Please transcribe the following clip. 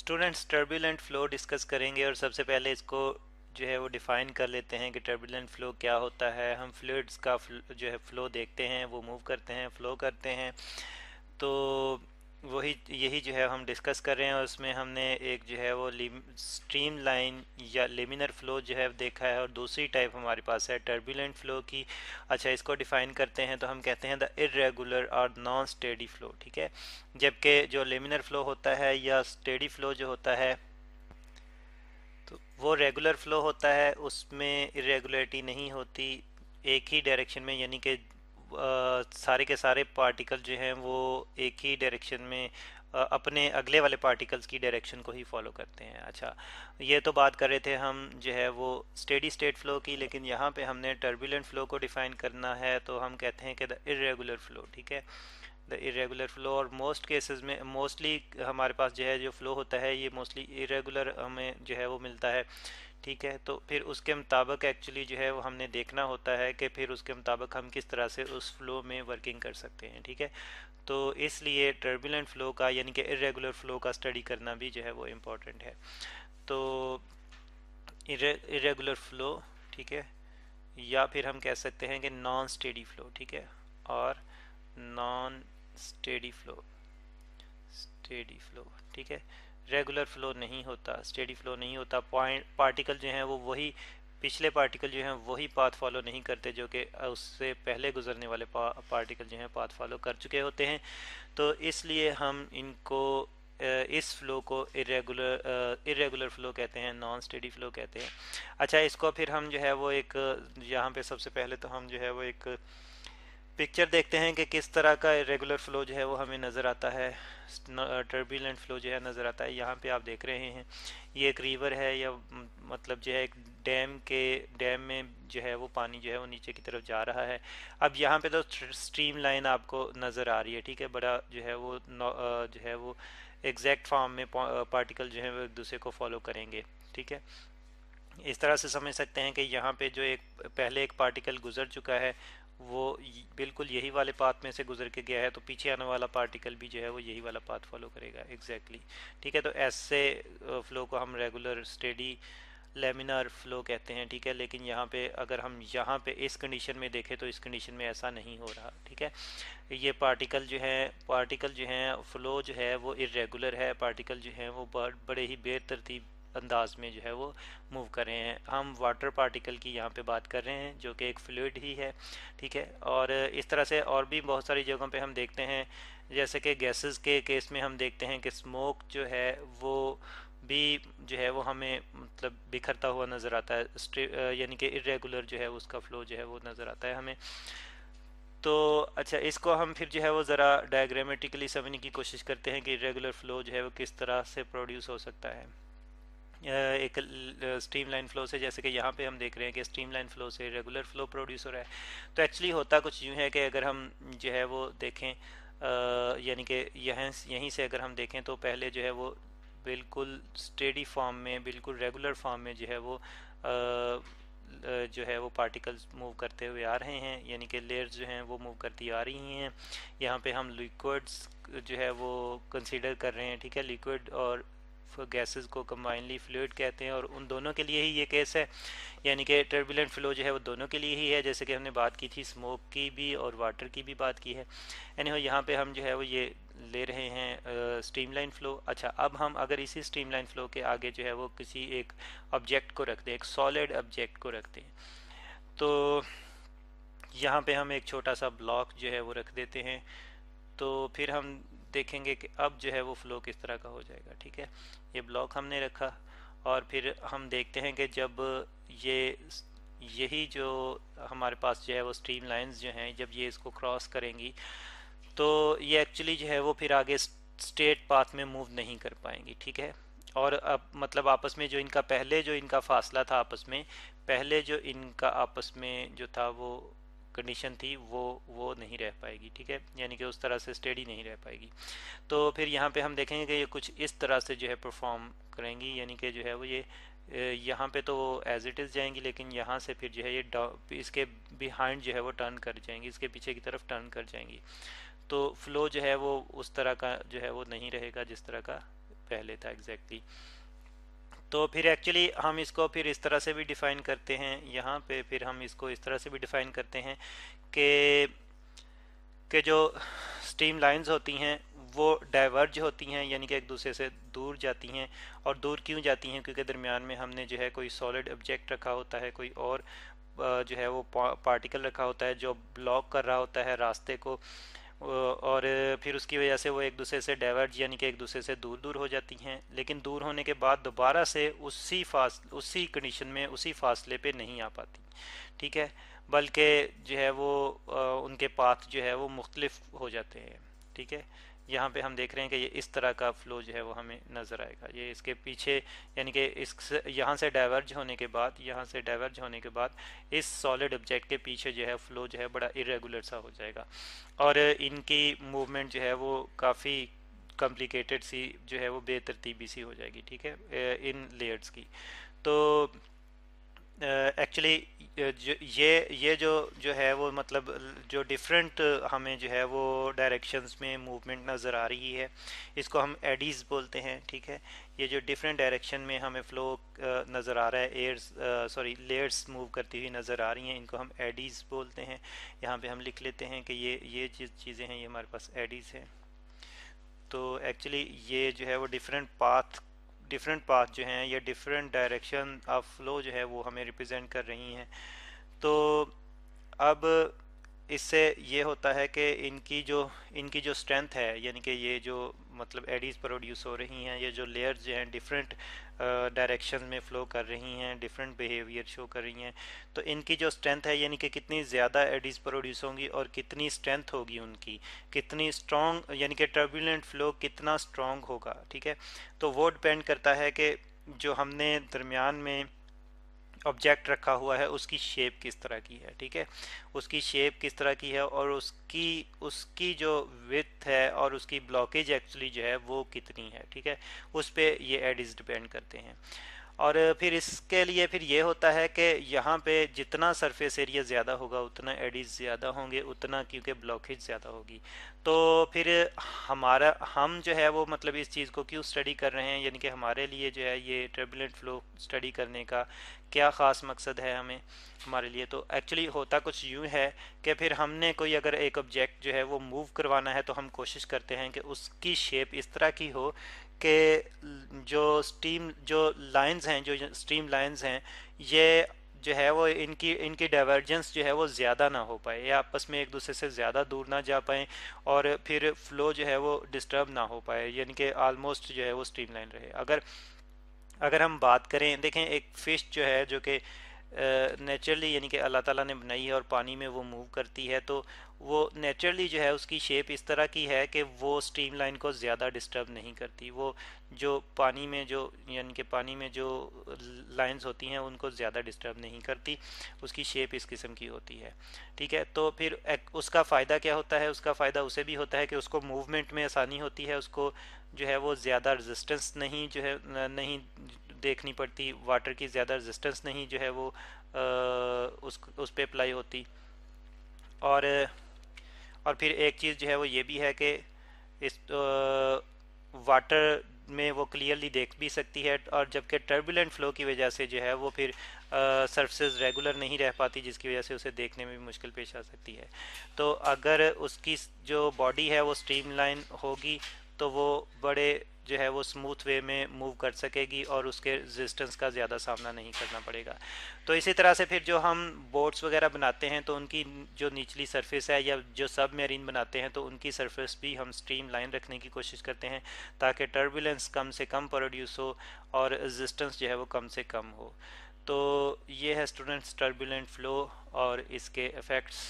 Students turbulent flow discuss करेंगे और सबसे पहले इसको जो है वो डिफ़ाइन कर लेते हैं कि टर्बुलेंट फ्लो क्या होता है हम फ्लूड्स का जो है फ़्लो देखते हैं वो मूव करते हैं फ़्लो करते हैं तो वही यही जो है हम डिस्कस कर रहे हैं और उसमें हमने एक जो है वो स्ट्रीम लाइन या लेमिनर फ्लो जो है देखा है और दूसरी टाइप हमारे पास है टर्बुलेंट फ्लो की अच्छा इसको डिफाइन करते हैं तो हम कहते हैं द इरेगुलर और नॉन स्टेडी फ्लो ठीक है जबकि जो लेमिनर फ्लो होता है या स्टेडी फ्लो जो होता है तो वो रेगुलर फ्लो होता है उसमें इरेगुलरिटी नहीं होती एक ही डायरेक्शन में यानी कि सारे के सारे पार्टिकल जो हैं वो एक ही डायरेक्शन में अपने अगले वाले पार्टिकल्स की डायरेक्शन को ही फॉलो करते हैं अच्छा ये तो बात कर रहे थे हम जो है वो स्टेडी स्टेट फ्लो की लेकिन यहाँ पे हमने टर्बुलेंट फ्लो को डिफाइन करना है तो हम कहते हैं कि द इरेगुलर फ्लो ठीक है द इरेगुलर फ्लो और मोस्ट केसेस में मोस्टली हमारे पास जो है जो फ्लो होता है ये मोस्टली इरेगुलर हमें जो है वो मिलता है ठीक है तो फिर उसके मुताबिक एक्चुअली जो है वो हमने देखना होता है कि फिर उसके मुताबिक हम किस तरह से उस फ्लो में वर्किंग कर सकते हैं ठीक है तो इसलिए टर्बुलेंट फ़्लो का यानी कि इरेगुलर फ़्लो का स्टडी करना भी जो है वो इम्पोर्टेंट है तो इरेगुलर फ़्लो ठीक है या फिर हम कह सकते हैं कि नॉन स्टेडी फ़्लो ठीक है और non steady flow steady flow ठीक है रेगुलर फ्लो नहीं होता स्टेडी फ्लो नहीं होता पॉइंट पार्टिकल जो हैं वो वही पिछले पार्टिकल जो हैं वही पाथ फॉलो नहीं करते जो कि उससे पहले गुजरने वाले पा, पार्टिकल जो हैं पाथ फॉलो कर चुके होते हैं तो इसलिए हम इनको इस फ्लो को इरेगुलर इरेगुलर फ्लो कहते हैं नॉन स्टेडी फ्लो कहते हैं अच्छा इसको फिर हम जो है वो एक यहाँ पे सबसे पहले तो हम जो है वो एक पिक्चर देखते हैं कि किस तरह का रेगुलर फ्लो जो है वो हमें नज़र आता है टर्बुलेंट फ्लो जो है नज़र आता है यहाँ पे आप देख रहे हैं ये एक रिवर है या मतलब जो है एक डैम के डैम में जो है वो पानी जो है वो नीचे की तरफ जा रहा है अब यहाँ पे तो स्ट्रीम लाइन आपको नज़र आ रही है ठीक है बड़ा जो है वो जो है वो एग्जैक्ट फॉर्म में पार्टिकल जो है वो एक दूसरे को फॉलो करेंगे ठीक है इस तरह से समझ सकते हैं कि यहाँ पे जो एक पहले एक पार्टिकल गुजर चुका है वो बिल्कुल यही वाले पाथ में से गुजर के गया है तो पीछे आने वाला पार्टिकल भी जो है वो यही वाला पाथ फॉलो करेगा एग्जैक्टली exactly. ठीक है तो ऐसे फ्लो को हम रेगुलर स्टेडी लेमिनर फ्लो कहते हैं ठीक है लेकिन यहाँ पे अगर हम यहाँ पे इस कंडीशन में देखें तो इस कंडीशन में ऐसा नहीं हो रहा ठीक है ये पार्टिकल जो है पार्टिकल जो है फ्लो जो है वो इरेगुलर है पार्टिकल जो है वो बड़े ही बेतरतीब अंदाज में जो है वो मूव कर रहे हैं हम वाटर पार्टिकल की यहाँ पे बात कर रहे हैं जो कि एक फ्लूड ही है ठीक है और इस तरह से और भी बहुत सारी जगहों पे हम देखते हैं जैसे कि गैसेस के केस में हम देखते हैं कि स्मोक जो है वो भी जो है वो हमें मतलब बिखरता हुआ नज़र आता है यानी कि इरेगुलर जो है उसका फ्लो जो है वो नज़र आता है हमें तो अच्छा इसको हम फिर जो है वो ज़रा डायग्रामेटिकली समझने की कोशिश करते हैं कि रेगुलर फ्लो जो है वो किस तरह से प्रोड्यूस हो सकता है एक स्ट्रीम लाइन फ्लो से जैसे कि यहाँ पे हम देख रहे हैं कि स्ट्रीम लाइन फ्लो से रेगुलर फ्लो प्रोड्यूस हो रहा है तो एक्चुअली होता कुछ यूँ है कि अगर हम जो है वो देखें यानी कि यहाँ यहीं से अगर हम देखें तो पहले जो है वो बिल्कुल स्टेडी फॉर्म में बिल्कुल रेगुलर फॉर्म में जो है वो आ, जो है वो पार्टिकल्स मूव करते हुए आ रहे हैं यानी कि लेयर्स जो हैं वो मूव करती आ रही हैं यहाँ पे हम लिक्विड्स जो है वो कंसीडर कर रहे हैं ठीक है लिक्विड और गैसेस को कम्बाइनली फ्लूड कहते हैं और उन दोनों के लिए ही ये केस है यानी कि टर्बुलेंट फ्लो जो है वो दोनों के लिए ही है जैसे कि हमने बात की थी स्मोक की भी और वाटर की भी बात की है यानी यहाँ पे हम जो है वो ये ले रहे हैं स्ट्रीमलाइन फ्लो अच्छा अब हम अगर इसी स्ट्रीमलाइन फ्लो के आगे जो है वो किसी एक ऑब्जेक्ट को रख दें एक सॉलिड ऑब्जेक्ट को रख दें तो यहाँ पे हम एक छोटा सा ब्लॉक जो है वो रख देते हैं तो फिर हम देखेंगे कि अब जो है वो फ्लो किस तरह का हो जाएगा ठीक है ये ब्लॉक हमने रखा और फिर हम देखते हैं कि जब ये यही जो हमारे पास जो है वो स्ट्रीम लाइन्स जो हैं जब ये इसको क्रॉस करेंगी तो ये एक्चुअली जो है वो फिर आगे स्ट्रेट पाथ में मूव नहीं कर पाएंगी ठीक है और अब मतलब आपस में जो इनका पहले जो इनका फासला था आपस में पहले जो इनका आपस में जो था वो कंडीशन थी वो वो नहीं रह पाएगी ठीक है यानी कि उस तरह से स्टडी नहीं रह पाएगी तो फिर यहाँ पे हम देखेंगे कि ये कुछ इस तरह से जो है परफॉर्म करेंगी यानी कि जो है वो ये यहाँ पे तो एज इट इज़ जाएंगी लेकिन यहाँ से फिर जो है ये इसके बिहाइंड जो है वो टर्न कर जाएंगी इसके पीछे की तरफ टर्न कर जाएंगी तो फ्लो जो है वो उस तरह का जो है वो नहीं रहेगा जिस तरह का पहले था एग्जैक्टली exactly. तो फिर एक्चुअली हम इसको फिर इस तरह से भी डिफ़ाइन करते हैं यहाँ पे फिर हम इसको इस तरह से भी डिफ़ाइन करते हैं कि के जो स्ट्रीम लाइन्स होती हैं वो डाइवर्ज होती हैं यानी कि एक दूसरे से दूर जाती हैं और दूर क्यों जाती हैं क्योंकि दरमियान में हमने जो है कोई सॉलिड ऑब्जेक्ट रखा होता है कोई और जो है वो पार्टिकल रखा होता है जो ब्लॉक कर रहा होता है रास्ते को और फिर उसकी वजह से वो एक दूसरे से डाइवर्ट यानी कि एक दूसरे से दूर दूर हो जाती हैं लेकिन दूर होने के बाद दोबारा से उसी फास उसी कंडीशन में उसी फासले पे नहीं आ पाती ठीक है बल्कि जो है वो उनके पाथ जो है वो मुख्तलिफ हो जाते हैं ठीक है यहाँ पे हम देख रहे हैं कि ये इस तरह का फ्लो जो है वो हमें नज़र आएगा ये इसके पीछे यानी कि इस यहाँ से डाइवर्ज होने के बाद यहाँ से डाइवर्ज होने के बाद इस सॉलिड ऑब्जेक्ट के पीछे जो है फ्लो जो है बड़ा इरेगुलर सा हो जाएगा और इनकी मूवमेंट जो है वो काफ़ी कॉम्प्लिकेटेड सी जो है वो बेतरतीबी सी हो जाएगी ठीक है इन लेयर्स की तो एक्चुअली ये ये जो जो है वो मतलब जो डिफरेंट हमें जो है वो डायरेक्शंस में मूवमेंट नज़र आ रही है इसको हम एडीज़ बोलते हैं ठीक है ये जो डिफरेंट डायरेक्शन में हमें फ्लो नज़र आ रहा है एयर्स सॉरी लेयर्स मूव करती हुई नज़र आ रही हैं इनको हम एडीज़ बोलते हैं यहाँ पे हम लिख लेते हैं कि ये ये चीज़ें हैं ये हमारे पास एडीज़ हैं तो एक्चुअली ये जो है वो डिफरेंट पाथ डिफरेंट पाथ जो हैं या डिफरेंट डायरेक्शन ऑफ फ्लो जो है वो हमें रिप्रेजेंट कर रही हैं तो अब इससे ये होता है कि इनकी जो इनकी जो स्ट्रेंथ है यानी कि ये जो मतलब एडीज प्रोड्यूस हो रही हैं ये जो लेयर जो हैं डिफरेंट डायरेक्शन में फ़्लो कर रही हैं डिफरेंट बिहेवियर शो कर रही हैं तो इनकी जो स्ट्रेंथ है यानी कि कितनी ज़्यादा एडीज प्रोड्यूस होंगी और कितनी स्ट्रेंथ होगी उनकी कितनी स्ट्रॉन्ग यानी कि टर्बुलेंट फ़्लो कितना स्ट्रॉन्ग होगा ठीक है तो वो डिपेंड करता है कि जो हमने दरमियान में ऑब्जेक्ट रखा हुआ है उसकी शेप किस तरह की है ठीक है उसकी शेप किस तरह की है और उसकी उसकी जो विथ है और उसकी ब्लॉकेज एक्चुअली जो है वो कितनी है ठीक है उस पर ये इज डिपेंड करते हैं और फिर इसके लिए फिर ये होता है कि यहाँ पे जितना सरफेस एरिया ज़्यादा होगा उतना एडीज ज़्यादा होंगे उतना क्योंकि ब्लॉकेज ज़्यादा होगी तो फिर हमारा हम जो है वो मतलब इस चीज़ को क्यों स्टडी कर रहे हैं यानी कि हमारे लिए जो है ये टर्बुलेंट फ्लो स्टडी करने का क्या ख़ास मकसद है हमें हमारे लिए तो एक्चुअली होता कुछ यूँ है कि फिर हमने कोई अगर एक ऑब्जेक्ट जो है वो मूव करवाना है तो हम कोशिश करते हैं कि उसकी शेप इस तरह की हो कि जो स्टीम जो लाइंस हैं जो स्ट्रीम लाइंस हैं ये जो है वो इनकी इनकी डाइवर्जेंस जो है वो ज़्यादा ना हो पाए या आपस में एक दूसरे से ज़्यादा दूर ना जा पाए और फिर फ्लो जो है वो डिस्टर्ब ना हो पाए यानी कि आलमोस्ट जो है वो स्ट्रीम लाइन रहे अगर अगर हम बात करें देखें एक फ़िश जो है जो कि नेचुरली यानी कि अल्लाह ताला ने बनाई है और पानी में वो मूव करती है तो वो नेचुरली जो है उसकी शेप इस तरह की है कि वो स्ट्रीम लाइन को ज़्यादा डिस्टर्ब नहीं करती वो जो पानी में जो यानी कि पानी में जो लाइंस होती हैं उनको ज़्यादा डिस्टर्ब नहीं करती उसकी शेप इस किस्म की होती है ठीक है तो फिर एक, उसका फ़ायदा क्या होता है उसका फ़ायदा उसे भी होता है कि उसको मूवमेंट में आसानी होती है उसको जो है वो ज़्यादा रजिस्टेंस नहीं जो है नहीं देखनी पड़ती वाटर की ज़्यादा रजिस्टेंस नहीं जो है वो आ, उस उस पर अप्लाई होती और और फिर एक चीज़ जो है वो ये भी है कि इस वाटर में वो क्लियरली देख भी सकती है और जबकि टर्बुलेंट फ्लो की वजह से जो है वो फिर सर्फसेज रेगुलर नहीं रह पाती जिसकी वजह से उसे देखने में भी मुश्किल पेश आ सकती है तो अगर उसकी जो बॉडी है वो स्ट्रीम लाइन होगी तो वो बड़े जो है वो स्मूथ वे में मूव कर सकेगी और उसके रेजिस्टेंस का ज़्यादा सामना नहीं करना पड़ेगा तो इसी तरह से फिर जो हम बोर्ड्स वगैरह बनाते हैं तो उनकी जो निचली सरफेस है या जो सब मेरीन बनाते हैं तो उनकी सरफेस भी हम स्ट्रीम लाइन रखने की कोशिश करते हैं ताकि टर्बुलेंस कम से कम प्रोड्यूस हो और रेजिस्टेंस जो है वो कम से कम हो तो ये है स्टूडेंट्स टर्बुलेंट फ्लो और इसके इफ़ेक्ट्स